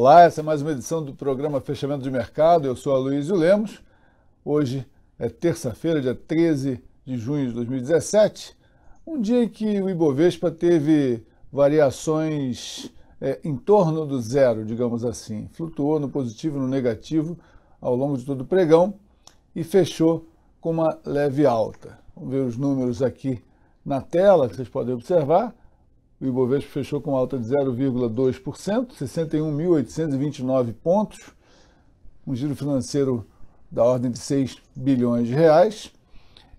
Olá, essa é mais uma edição do programa Fechamento de Mercado. Eu sou Aloysio Lemos. Hoje é terça-feira, dia 13 de junho de 2017, um dia em que o Ibovespa teve variações é, em torno do zero, digamos assim. Flutuou no positivo e no negativo ao longo de todo o pregão e fechou com uma leve alta. Vamos ver os números aqui na tela, que vocês podem observar. O Ibovespa fechou com alta de 0,2%, 61.829 pontos, um giro financeiro da ordem de 6 bilhões de reais.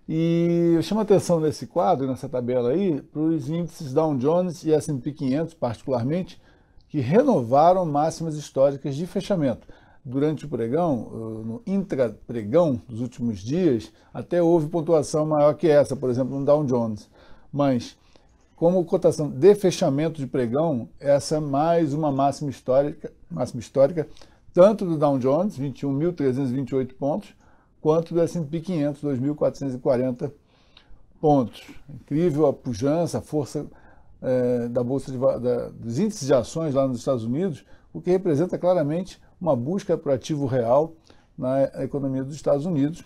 E eu chamo a atenção nesse quadro, nessa tabela aí, para os índices Dow Jones e S&P 500, particularmente, que renovaram máximas históricas de fechamento. Durante o pregão, eh, no intra pregão dos últimos dias, até houve pontuação maior que essa, por exemplo, no Dow Jones. Mas como cotação de fechamento de pregão, essa é mais uma máxima histórica, máxima histórica tanto do Dow Jones, 21.328 pontos, quanto do S&P 500, 2.440 pontos. Incrível a pujança, a força é, da bolsa de, da, dos índices de ações lá nos Estados Unidos, o que representa claramente uma busca por ativo real na economia dos Estados Unidos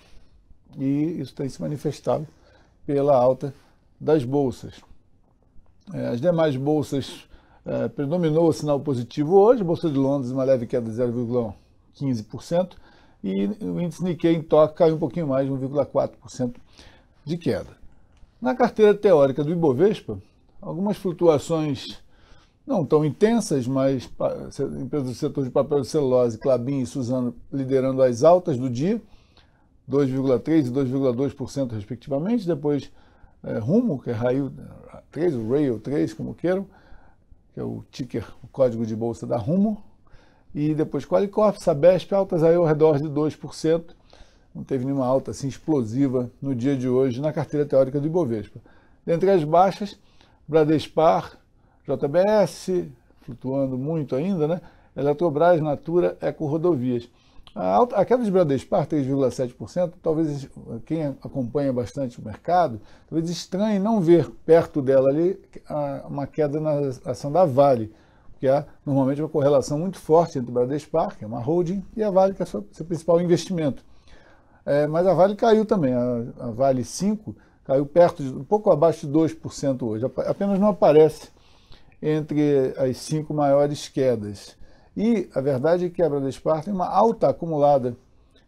e isso tem se manifestado pela alta das bolsas. É, as demais bolsas é, predominou o sinal positivo hoje, a Bolsa de Londres uma leve queda de 0,15% e o índice Nikkei em toque caiu um pouquinho mais, 1,4% de queda. Na carteira teórica do Ibovespa, algumas flutuações não tão intensas, mas empresas do setor de papel de celulose, Clabin e Suzano liderando as altas do dia, 2,3% e 2,2% respectivamente, depois é, Rumo, que é raio, 3, o Rail 3, como queiram, que é o ticker, o código de bolsa da Rumo, e depois Qualicorp, Sabesp, altas aí ao redor de 2%. Não teve nenhuma alta assim explosiva no dia de hoje na carteira teórica do Ibovespa. Dentre as baixas, Bradespar, JBS, flutuando muito ainda, né? Eletrobras, Natura, Eco Rodovias. A, alta, a queda de Bradespar, 3,7%, talvez quem acompanha bastante o mercado, talvez estranhe não ver perto dela ali uma queda na ação da Vale, que há é, normalmente uma correlação muito forte entre o Bradespar, que é uma holding, e a Vale, que é o seu, seu principal investimento. É, mas a Vale caiu também, a, a, Vale 5 caiu perto, de, um pouco abaixo de 2% hoje, apenas não aparece entre as cinco maiores quedas. E a verdade é que a Bradespar tem uma alta acumulada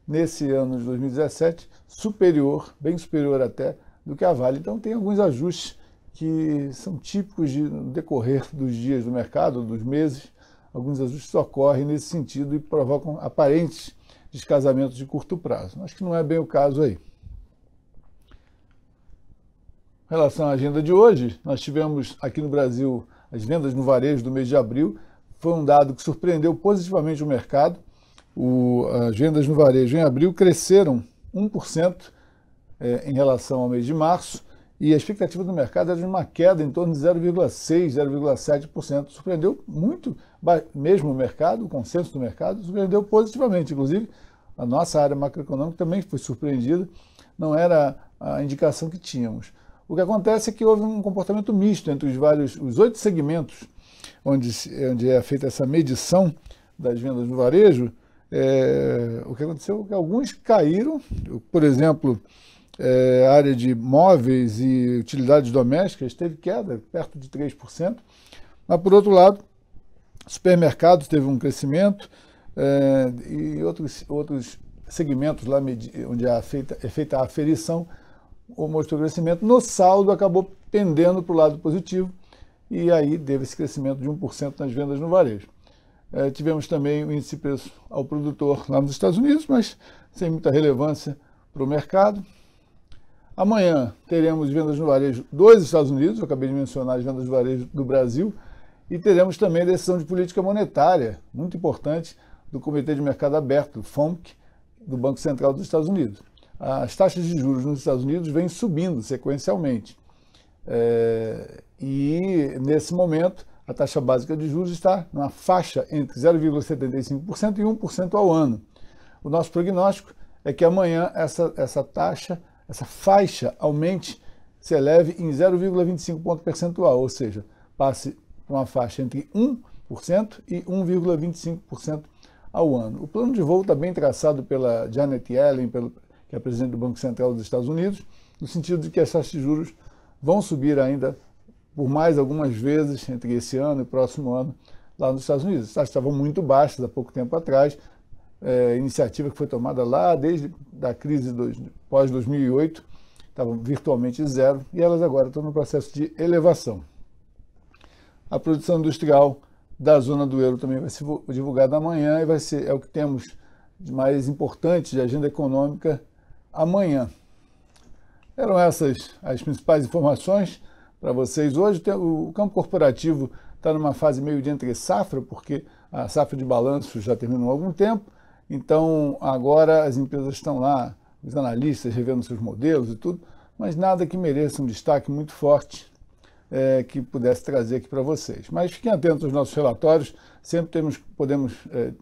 nesse ano de 2017, superior, bem superior até, do que a Vale. Então tem alguns ajustes que são típicos de decorrer dos dias do mercado, dos meses. Alguns ajustes ocorrem nesse sentido e provocam aparentes descasamentos de curto prazo. Acho que não é bem o caso aí. Em relação à agenda de hoje, nós tivemos aqui no Brasil as vendas no varejo do mês de abril foi um dado que surpreendeu positivamente o mercado. O, as vendas no varejo em abril cresceram 1% é, em relação ao mês de março e a expectativa do mercado era de uma queda em torno de 0,6%, 0,7%. Surpreendeu muito, mesmo o mercado, o consenso do mercado surpreendeu positivamente. Inclusive, a nossa área macroeconômica também foi surpreendida, não era a indicação que tínhamos. O que acontece é que houve um comportamento misto entre os vários, os oito segmentos onde, onde é feita essa medição das vendas no varejo, é, o que aconteceu é que alguns caíram, por exemplo, é, a área de móveis e utilidades domésticas teve queda, perto de 3%, mas por outro lado, supermercados teve um crescimento é, e outros, outros segmentos lá onde é feita, é feita a aferição mostrou crescimento, no saldo acabou pendendo para o lado positivo, e aí teve esse crescimento de 1% nas vendas no varejo. É, tivemos também o índice de preço ao produtor lá nos Estados Unidos, mas sem muita relevância para o mercado. Amanhã teremos vendas no varejo dos Estados Unidos, eu acabei de mencionar as vendas no varejo do Brasil, e teremos também a decisão de política monetária, muito importante, do Comitê de Mercado Aberto, do FOMC, do Banco Central dos Estados Unidos. As taxas de juros nos Estados Unidos vêm subindo sequencialmente. É, e, nesse momento, a taxa básica de juros está numa faixa entre 0,75% e 1% ao ano. O nosso prognóstico é que amanhã essa, essa taxa, essa faixa, aumente, se eleve em 0,25 ponto percentual, ou seja, passe para uma faixa entre 1% e 1,25% ao ano. O plano de voo está bem traçado pela Janet Yellen, pelo, que é presidente do Banco Central dos Estados Unidos, no sentido de que as taxas de juros vão subir ainda por mais algumas vezes entre esse ano e o próximo ano lá nos Estados Unidos. As taxas estavam muito baixas há pouco tempo atrás, é, iniciativa que foi tomada lá desde da crise pós-2008, estavam virtualmente zero, e elas agora estão no processo de elevação. A produção industrial da zona do euro também vai ser divulgada amanhã e vai ser é o que temos de mais importante de agenda econômica amanhã. Eram essas as principais informações para vocês. Hoje o campo corporativo está numa fase meio de entre safra, porque a safra de balanço já terminou há algum tempo, então agora as empresas estão lá, os analistas revendo seus modelos e tudo, mas nada que mereça um destaque muito forte é, que pudesse trazer aqui para vocês. Mas fiquem atentos aos nossos relatórios, sempre temos, podemos é,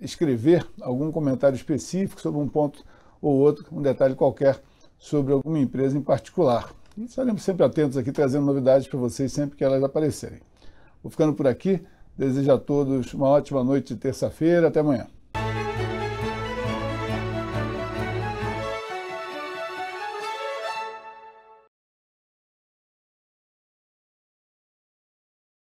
escrever algum comentário específico sobre um ponto ou outro, um detalhe qualquer sobre alguma empresa em particular. E estaremos sempre atentos aqui, trazendo novidades para vocês sempre que elas aparecerem. Vou ficando por aqui. Desejo a todos uma ótima noite de terça-feira. Até amanhã.